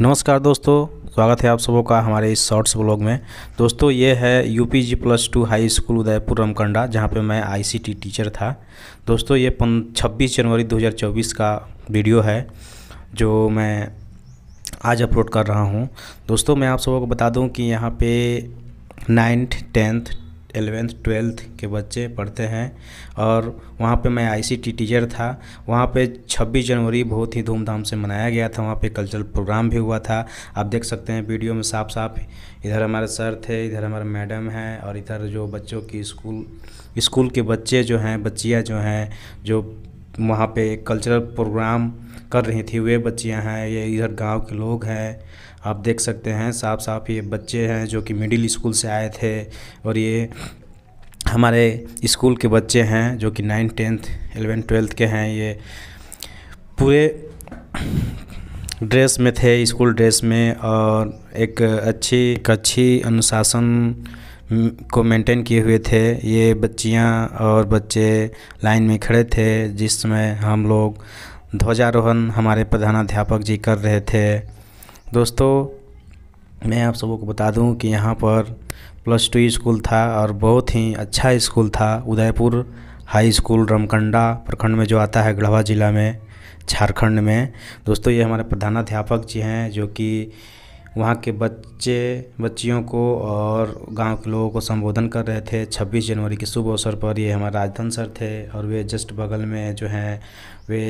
नमस्कार दोस्तों स्वागत है आप सबों का हमारे इस शॉर्ट्स ब्लॉग में दोस्तों ये है यूपीजी जी plus two high school Udaipur Ramkanda जहाँ पे मैं आईसीटी टीचर था दोस्तों ये पन छब्बीस जनवरी 2024 का वीडियो है जो मैं आज अपलोड कर रहा हूँ दोस्तों मैं आप सबों को बता दूँ कि यहाँ पे नाइन्थ टेंथ एलेवेंथ ट्वेल्थ के बच्चे पढ़ते हैं और वहाँ पे मैं आईसीटी टीचर था वहाँ पे 26 जनवरी बहुत ही धूमधाम से मनाया गया था वहाँ पे कल्चरल प्रोग्राम भी हुआ था आप देख सकते हैं वीडियो में साफ साफ इधर हमारे सर थे इधर हमारे मैडम हैं और इधर जो बच्चों की स्कूल स्कूल के बच्चे जो हैं बच्चियाँ जो हैं जो वहाँ पर कल्चरल प्रोग्राम कर रही थी वे बच्चियां हैं ये इधर गांव के लोग हैं आप देख सकते हैं साफ साफ ये बच्चे हैं जो कि मिडिल स्कूल से आए थे और ये हमारे स्कूल के बच्चे हैं जो कि नाइन्थ टेंथ एलेवेंथ ट्वेल्थ के हैं ये पूरे ड्रेस में थे स्कूल ड्रेस में और एक अच्छी एक अच्छी अनुशासन को मेंटेन किए हुए थे ये बच्चियां और बच्चे लाइन में खड़े थे जिसमें हम लोग ध्वजारोहण हमारे प्रधानाध्यापक जी कर रहे थे दोस्तों मैं आप सबको बता दूं कि यहाँ पर प्लस टू स्कूल था और बहुत ही अच्छा स्कूल था उदयपुर हाई स्कूल रमकंडा प्रखंड में जो आता है गढ़वा ज़िला में झारखंड में दोस्तों ये हमारे प्रधानाध्यापक जी हैं जो कि वहाँ के बच्चे बच्चियों को और गाँव के लोगों को संबोधन कर रहे थे छब्बीस जनवरी के शुभ अवसर पर ये हमारे राजधन सर थे और वे जस्ट बगल में जो हैं वे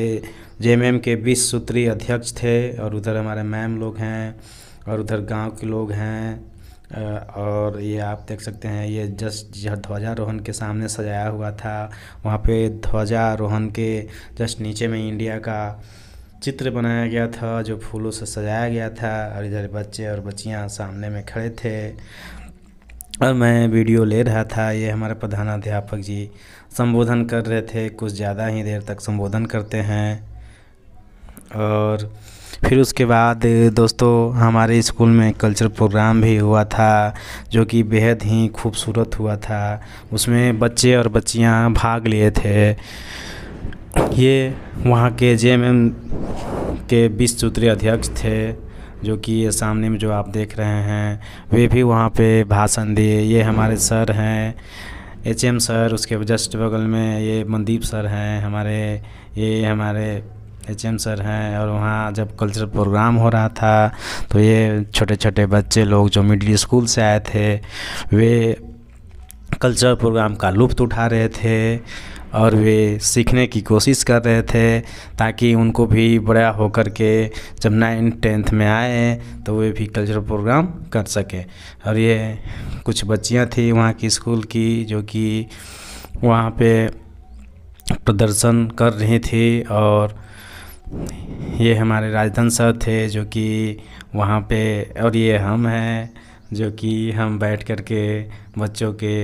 जे के बीस सूत्री अध्यक्ष थे और उधर हमारे मैम लोग हैं और उधर गाँव के लोग हैं और ये आप देख सकते हैं ये जस्ट यह ध्वजारोहण के सामने सजाया हुआ था वहाँ पे ध्वजारोहण के जस्ट नीचे में इंडिया का चित्र बनाया गया था जो फूलों से सजाया गया था और इधर बच्चे और बच्चियां सामने में खड़े थे और मैं वीडियो ले रहा था ये हमारे प्रधानाध्यापक जी संबोधन कर रहे थे कुछ ज़्यादा ही देर तक संबोधन करते हैं और फिर उसके बाद दोस्तों हमारे स्कूल में कल्चर प्रोग्राम भी हुआ था जो कि बेहद ही खूबसूरत हुआ था उसमें बच्चे और बच्चियां भाग लिए थे ये वहाँ के जे एम एम के बीस सूत्रीय अध्यक्ष थे जो कि ये सामने में जो आप देख रहे हैं वे भी वहाँ पे भाषण दिए ये हमारे सर हैं एच एम सर उसके जस्ट बगल में ये मनदीप सर हैं हमारे ये हमारे एच एम सर हैं और वहाँ जब कल्चरल प्रोग्राम हो रहा था तो ये छोटे छोटे बच्चे लोग जो मिडिल स्कूल से आए थे वे कल्चरल प्रोग्राम का लुफ्त उठा रहे थे और वे सीखने की कोशिश कर रहे थे ताकि उनको भी बड़ा होकर के जब नाइन्थ टेंथ में आए तो वे भी कल्चरल प्रोग्राम कर सकें और ये कुछ बच्चियां थी वहाँ की स्कूल की जो कि वहाँ पे प्रदर्शन कर रही थी और ये हमारे राजधन सर थे जो कि वहाँ पे और ये हम हैं जो कि हम बैठ कर के बच्चों के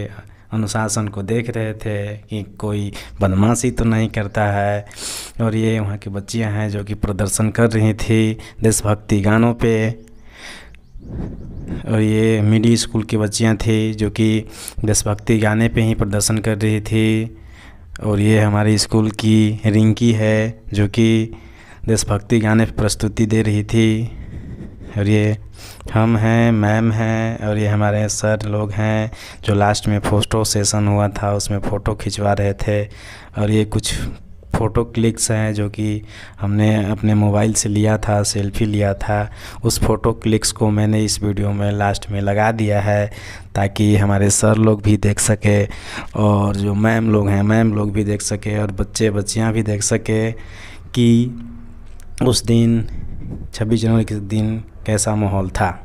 अनुशासन को देख रहे थे कि कोई बदमाशी तो नहीं करता है और ये वहाँ की बच्चियाँ हैं जो कि प्रदर्शन कर रही थी देशभक्ति गानों पे और ये मिडी स्कूल की बच्चियाँ थी जो कि देशभक्ति गाने पे ही प्रदर्शन कर रही थी और ये हमारे स्कूल की रिंकी है जो कि देशभक्ति गाने पर प्रस्तुति दे रही थी और ये हम हैं मैम हैं और ये हमारे सर लोग हैं जो लास्ट में फ़ोटो सेशन हुआ था उसमें फ़ोटो खिंचवा रहे थे और ये कुछ फ़ोटो क्लिक्स हैं जो कि हमने अपने मोबाइल से लिया था सेल्फी लिया था उस फ़ोटो क्लिक्स को मैंने इस वीडियो में लास्ट में लगा दिया है ताकि हमारे सर लोग भी देख सके और जो मैम लोग हैं मैम लोग भी देख सके और बच्चे बच्चियाँ भी देख सके कि उस दिन छब्बीस जनवरी के दिन कैसा माहौल था